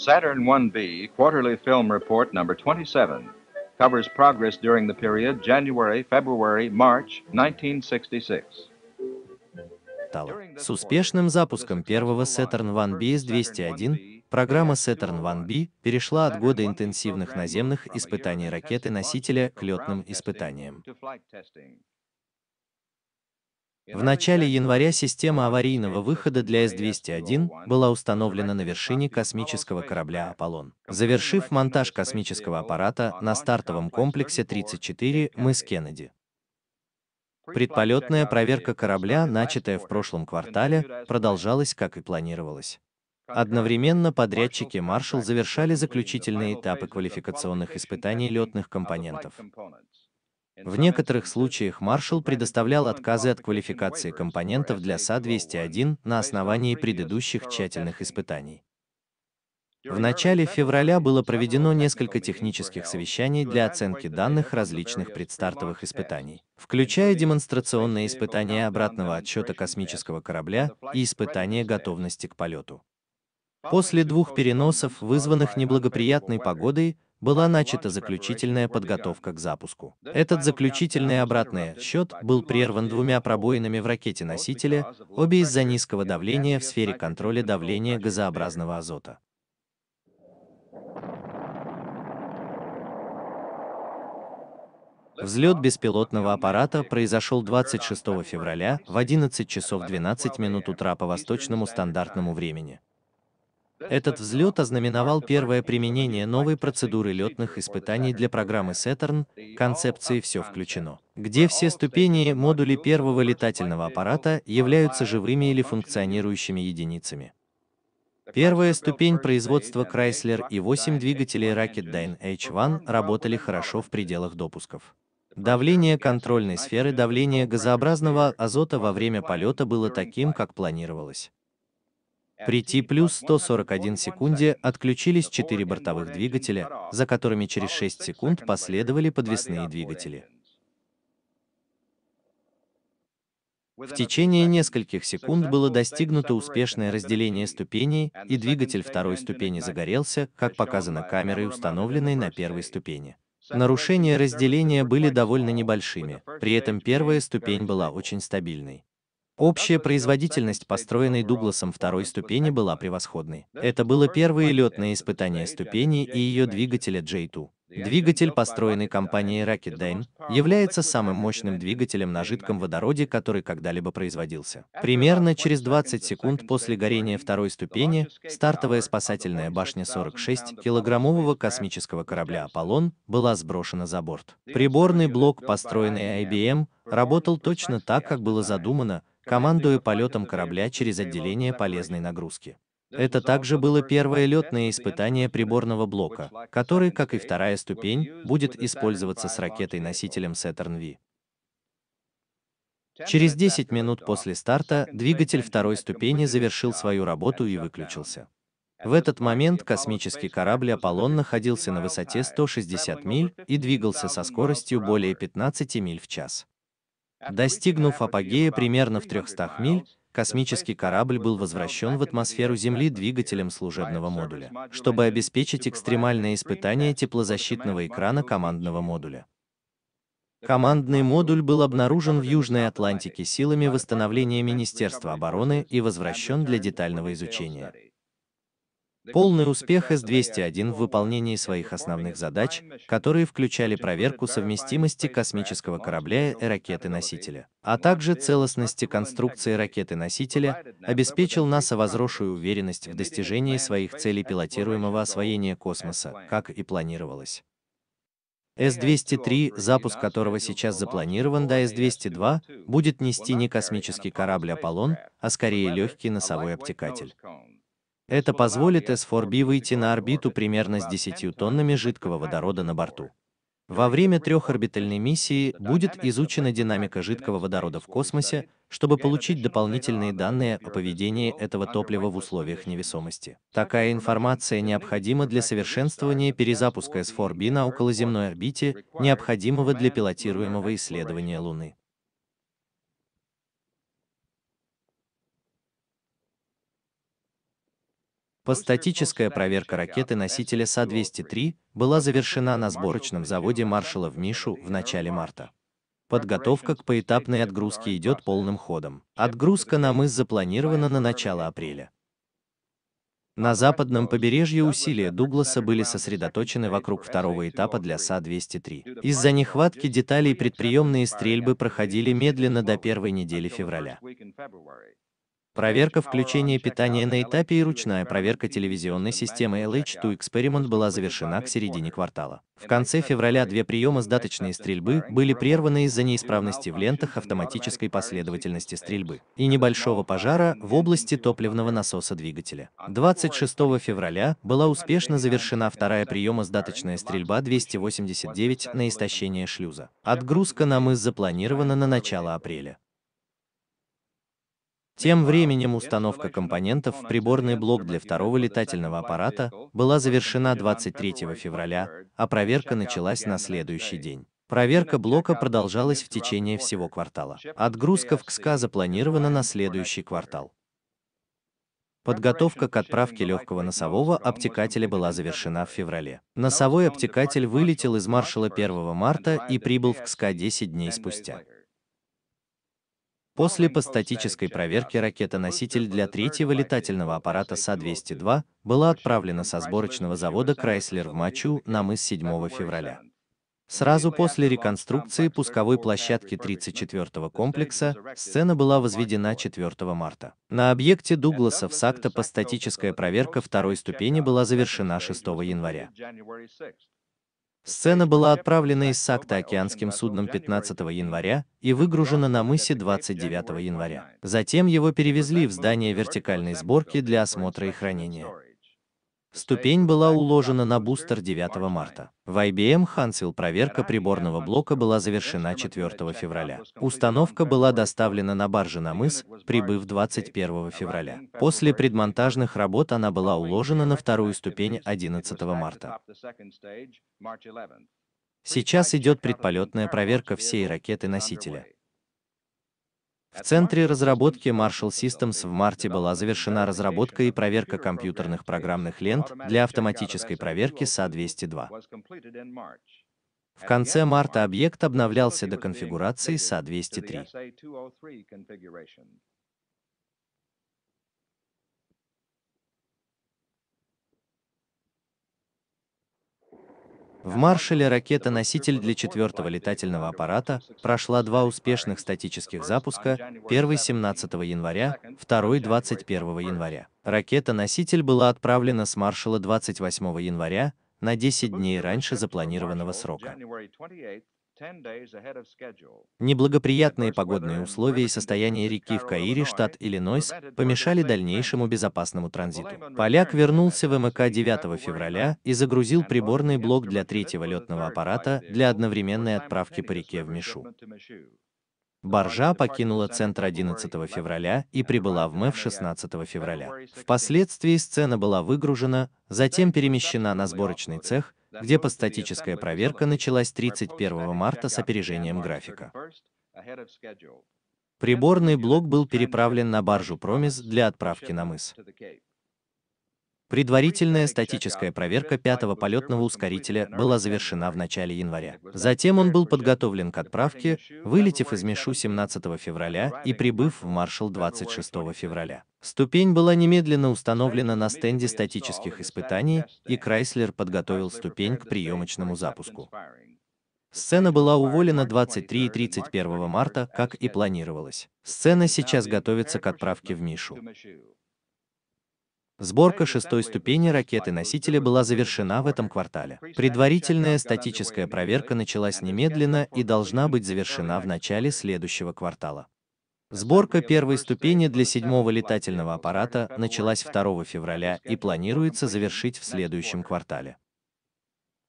Saturn 1B Quarterly Film Report Number 27 covers progress during the period January, February, March 1966. С успешным запуском первого Saturn 1B S-201 программа Saturn 1B перешла от года интенсивных наземных испытаний ракеты-носителя к летным испытаниям. В начале января система аварийного выхода для С-201 была установлена на вершине космического корабля «Аполлон». Завершив монтаж космического аппарата на стартовом комплексе 34 «Мыс Кеннеди». Предполетная проверка корабля, начатая в прошлом квартале, продолжалась, как и планировалось. Одновременно подрядчики «Маршал» завершали заключительные этапы квалификационных испытаний летных компонентов. В некоторых случаях маршал предоставлял отказы от квалификации компонентов для СА-201 на основании предыдущих тщательных испытаний. В начале февраля было проведено несколько технических совещаний для оценки данных различных предстартовых испытаний, включая демонстрационные испытания обратного отсчета космического корабля и испытания готовности к полету. После двух переносов, вызванных неблагоприятной погодой, была начата заключительная подготовка к запуску. Этот заключительный обратный счет был прерван двумя пробоинами в ракете-носителе, обе из-за низкого давления в сфере контроля давления газообразного азота. Взлет беспилотного аппарата произошел 26 февраля в 11 часов 12 минут утра по восточному стандартному времени. Этот взлет ознаменовал первое применение новой процедуры летных испытаний для программы Saturn, концепции «Все включено», где все ступени и модули первого летательного аппарата являются живыми или функционирующими единицами. Первая ступень производства Chrysler и 8 двигателей Rocketdyne H1 работали хорошо в пределах допусков. Давление контрольной сферы давления газообразного азота во время полета было таким, как планировалось. При T плюс 141 секунде отключились 4 бортовых двигателя, за которыми через 6 секунд последовали подвесные двигатели. В течение нескольких секунд было достигнуто успешное разделение ступеней, и двигатель второй ступени загорелся, как показано камерой, установленной на первой ступени. Нарушения разделения были довольно небольшими, при этом первая ступень была очень стабильной. Общая производительность, построенной Дугласом второй ступени, была превосходной. Это было первое летное испытание ступени и ее двигателя J2. Двигатель, построенный компанией Rocketdyne, является самым мощным двигателем на жидком водороде, который когда-либо производился. Примерно через 20 секунд после горения второй ступени стартовая спасательная башня 46-килограммового космического корабля «Аполлон» была сброшена за борт. Приборный блок, построенный IBM, а работал точно так, как было задумано, командуя полетом корабля через отделение полезной нагрузки. Это также было первое летное испытание приборного блока, который, как и вторая ступень, будет использоваться с ракетой-носителем Saturn V. Через 10 минут после старта двигатель второй ступени завершил свою работу и выключился. В этот момент космический корабль «Аполлон» находился на высоте 160 миль и двигался со скоростью более 15 миль в час. Достигнув апогея примерно в 300 миль, космический корабль был возвращен в атмосферу Земли двигателем служебного модуля, чтобы обеспечить экстремальное испытание теплозащитного экрана командного модуля. Командный модуль был обнаружен в Южной Атлантике силами восстановления Министерства обороны и возвращен для детального изучения. Полный успех С-201 в выполнении своих основных задач, которые включали проверку совместимости космического корабля и ракеты-носителя, а также целостности конструкции ракеты-носителя, обеспечил НАСА возросшую уверенность в достижении своих целей пилотируемого освоения космоса, как и планировалось. С-203, запуск которого сейчас запланирован до С-202, будет нести не космический корабль «Аполлон», а скорее легкий носовой обтекатель. Это позволит С-4B выйти на орбиту примерно с 10 тоннами жидкого водорода на борту. Во время трехорбитальной миссии будет изучена динамика жидкого водорода в космосе, чтобы получить дополнительные данные о поведении этого топлива в условиях невесомости. Такая информация необходима для совершенствования перезапуска S4B на околоземной орбите, необходимого для пилотируемого исследования Луны. Постатическая проверка ракеты-носителя СА-203 была завершена на сборочном заводе маршала в Мишу в начале марта. Подготовка к поэтапной отгрузке идет полным ходом. Отгрузка на мыс запланирована на начало апреля. На западном побережье усилия Дугласа были сосредоточены вокруг второго этапа для СА-203. Из-за нехватки деталей предприемные стрельбы проходили медленно до первой недели февраля. Проверка включения питания на этапе и ручная проверка телевизионной системы LH2 Experiment была завершена к середине квартала. В конце февраля две приема сдаточной стрельбы были прерваны из-за неисправности в лентах автоматической последовательности стрельбы и небольшого пожара в области топливного насоса двигателя. 26 февраля была успешно завершена вторая приема сдаточная стрельба 289 на истощение шлюза. Отгрузка на мыс запланирована на начало апреля. Тем временем установка компонентов в приборный блок для второго летательного аппарата была завершена 23 февраля, а проверка началась на следующий день. Проверка блока продолжалась в течение всего квартала. Отгрузка в КСК запланирована на следующий квартал. Подготовка к отправке легкого носового обтекателя была завершена в феврале. Носовой обтекатель вылетел из маршала 1 марта и прибыл в КСК 10 дней спустя. После постатической проверки ракета-носитель для третьего летательного аппарата СА-202 была отправлена со сборочного завода Крайслер в Мачу на мыс 7 февраля. Сразу после реконструкции пусковой площадки 34-го комплекса сцена была возведена 4 марта. На объекте Дугласа в Сакта постатическая проверка второй ступени была завершена 6 января. Сцена была отправлена из Сакта океанским судном 15 января и выгружена на мысе 29 января. Затем его перевезли в здание вертикальной сборки для осмотра и хранения. Ступень была уложена на бустер 9 марта. В IBM Hansel проверка приборного блока была завершена 4 февраля. Установка была доставлена на барже на мыс, прибыв 21 февраля. После предмонтажных работ она была уложена на вторую ступень 11 марта. Сейчас идет предполетная проверка всей ракеты-носителя. В центре разработки Marshall Systems в марте была завершена разработка и проверка компьютерных программных лент для автоматической проверки SA-202. В конце марта объект обновлялся до конфигурации SA-203. В Маршале ракета-носитель для четвертого летательного аппарата прошла два успешных статических запуска, первый 17 января, второй 21 января. Ракета-носитель была отправлена с Маршала 28 января на 10 дней раньше запланированного срока. Неблагоприятные погодные условия и состояние реки в Каире, штат Иллинойс, помешали дальнейшему безопасному транзиту. Поляк вернулся в МК 9 февраля и загрузил приборный блок для третьего летного аппарата для одновременной отправки по реке в Мишу. Баржа покинула центр 11 февраля и прибыла в МЭФ 16 февраля. Впоследствии сцена была выгружена, затем перемещена на сборочный цех, где ну, постатическая проверка началась 31 марта с опережением графика. Приборный блок был переправлен на баржу «Промис» для отправки на мыс. Предварительная статическая проверка пятого полетного ускорителя была завершена в начале января. Затем он был подготовлен к отправке, вылетев из Мишу 17 февраля и прибыв в Маршал 26 февраля. Ступень была немедленно установлена на стенде статических испытаний, и Крайслер подготовил ступень к приемочному запуску. Сцена была уволена 23 и 31 марта, как и планировалось. Сцена сейчас готовится к отправке в Мишу. Сборка шестой ступени ракеты-носителя была завершена в этом квартале. Предварительная статическая проверка началась немедленно и должна быть завершена в начале следующего квартала. Сборка первой ступени для седьмого летательного аппарата началась 2 февраля и планируется завершить в следующем квартале.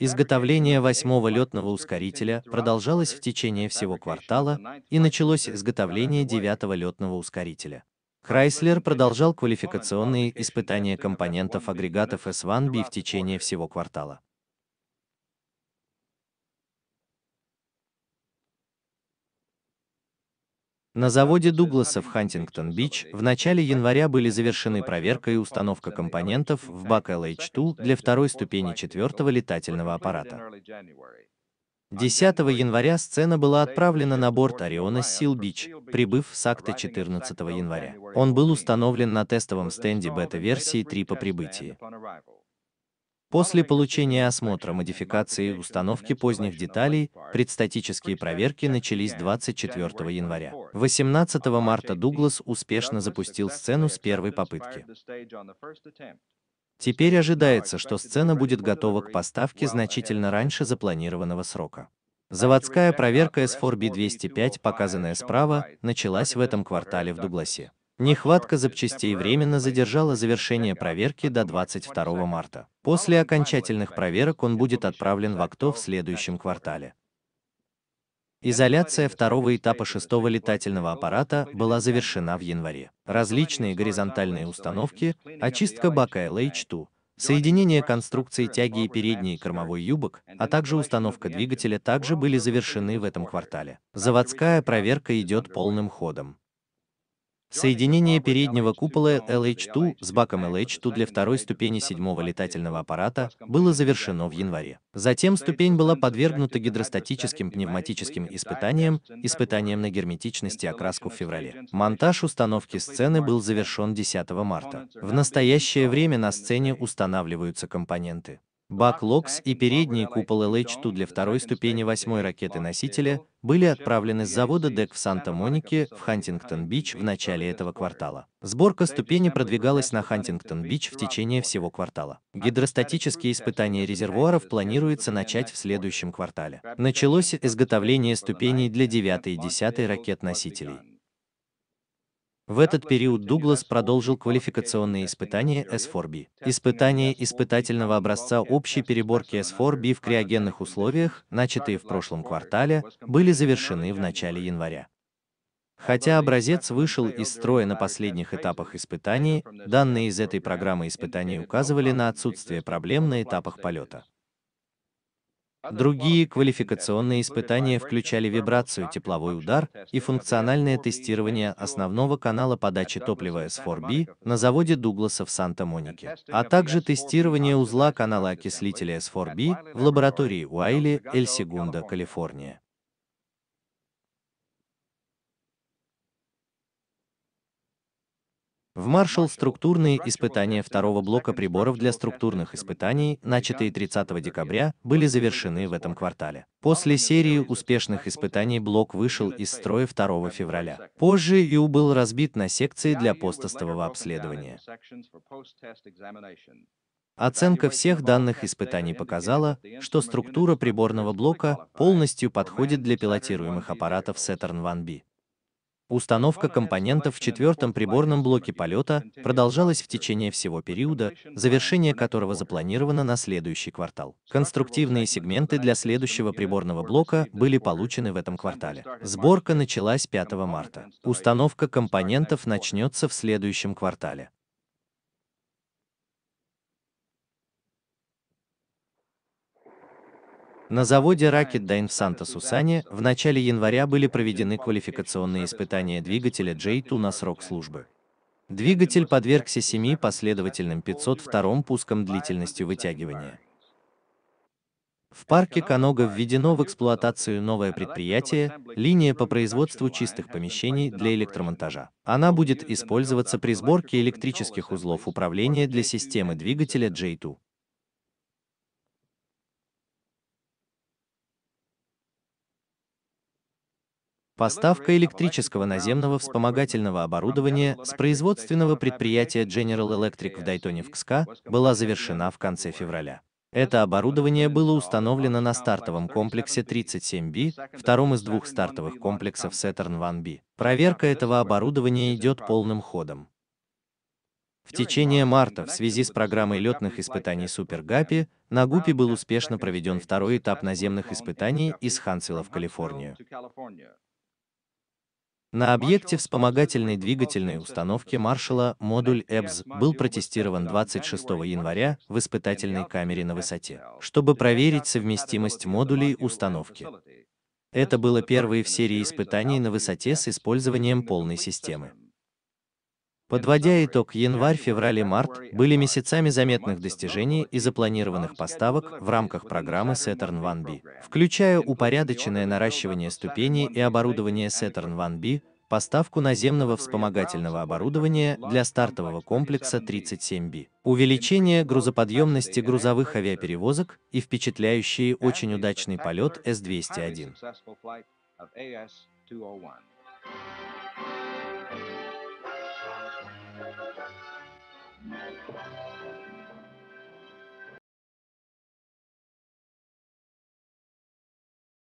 Изготовление восьмого летного ускорителя продолжалось в течение всего квартала и началось изготовление девятого летного ускорителя. Chrysler продолжал квалификационные испытания компонентов агрегатов S1B в течение всего квартала. На заводе Дугласа в Хантингтон-Бич в начале января были завершены проверка и установка компонентов в бак lh 2 для второй ступени четвертого летательного аппарата. 10 января сцена была отправлена на борт Ориона Сил-Бич, прибыв с акта 14 января. Он был установлен на тестовом стенде бета-версии 3 по прибытии. После получения осмотра модификации и установки поздних деталей, предстатические проверки начались 24 января. 18 марта Дуглас успешно запустил сцену с первой попытки. Теперь ожидается, что сцена будет готова к поставке значительно раньше запланированного срока. Заводская проверка S4B205, показанная справа, началась в этом квартале в Дугласе. Нехватка запчастей временно задержала завершение проверки до 22 марта. После окончательных проверок он будет отправлен в АКТО в следующем квартале. Изоляция второго этапа шестого летательного аппарата была завершена в январе. Различные горизонтальные установки, очистка бака LH2, соединение конструкции тяги и передней кормовой юбок, а также установка двигателя также были завершены в этом квартале. Заводская проверка идет полным ходом. Соединение переднего купола LH2 с баком LH2 для второй ступени седьмого летательного аппарата было завершено в январе. Затем ступень была подвергнута гидростатическим пневматическим испытаниям, испытаниям на герметичность и окраску в феврале. Монтаж установки сцены был завершен 10 марта. В настоящее время на сцене устанавливаются компоненты. Бак-локс и передний купол LH-2 для второй ступени восьмой ракеты-носителя были отправлены с завода ДЭК в Санта-Монике в Хантингтон-Бич в начале этого квартала. Сборка ступени продвигалась на Хантингтон-Бич в течение всего квартала. Гидростатические испытания резервуаров планируется начать в следующем квартале. Началось изготовление ступеней для девятой и десятой ракет-носителей. В этот период Дуглас продолжил квалификационные испытания S4B. Испытания испытательного образца общей переборки S4B в криогенных условиях, начатые в прошлом квартале, были завершены в начале января. Хотя образец вышел из строя на последних этапах испытаний, данные из этой программы испытаний указывали на отсутствие проблем на этапах полета. Другие квалификационные испытания включали вибрацию, тепловой удар и функциональное тестирование основного канала подачи топлива S4B на заводе Дугласа в Санта-Монике, а также тестирование узла канала окислителя S4B в лаборатории Уайли, Эль-Сегунда, Калифорния. В Маршалл структурные испытания второго блока приборов для структурных испытаний, начатые 30 декабря, были завершены в этом квартале. После серии успешных испытаний блок вышел из строя 2 февраля. Позже ИУ был разбит на секции для постостового обследования. Оценка всех данных испытаний показала, что структура приборного блока полностью подходит для пилотируемых аппаратов Saturn 1B. Установка компонентов в четвертом приборном блоке полета продолжалась в течение всего периода, завершение которого запланировано на следующий квартал. Конструктивные сегменты для следующего приборного блока были получены в этом квартале. Сборка началась 5 марта. Установка компонентов начнется в следующем квартале. На заводе Rocketdyne в Санта-Сусане в начале января были проведены квалификационные испытания двигателя J2 на срок службы. Двигатель подвергся семи последовательным 502 пускам длительностью вытягивания. В парке Канога введено в эксплуатацию новое предприятие – линия по производству чистых помещений для электромонтажа. Она будет использоваться при сборке электрических узлов управления для системы двигателя J2. Поставка электрического наземного вспомогательного оборудования с производственного предприятия General Electric в Дайтоне в КСКА была завершена в конце февраля. Это оборудование было установлено на стартовом комплексе 37B, втором из двух стартовых комплексов Saturn 1B. Проверка этого оборудования идет полным ходом. В течение марта в связи с программой летных испытаний Супер Гапи на Гупе был успешно проведен второй этап наземных испытаний из Хансвилла в Калифорнию. На объекте вспомогательной двигательной установки Маршала модуль ЭБС был протестирован 26 января в испытательной камере на высоте, чтобы проверить совместимость модулей установки. Это было первое в серии испытаний на высоте с использованием полной системы. Подводя итог, январь, февраль и март были месяцами заметных достижений и запланированных поставок в рамках программы Saturn One b включая упорядоченное наращивание ступеней и оборудование Saturn One b поставку наземного вспомогательного оборудования для стартового комплекса 37B, увеличение грузоподъемности грузовых авиаперевозок и впечатляющий очень удачный полет s 201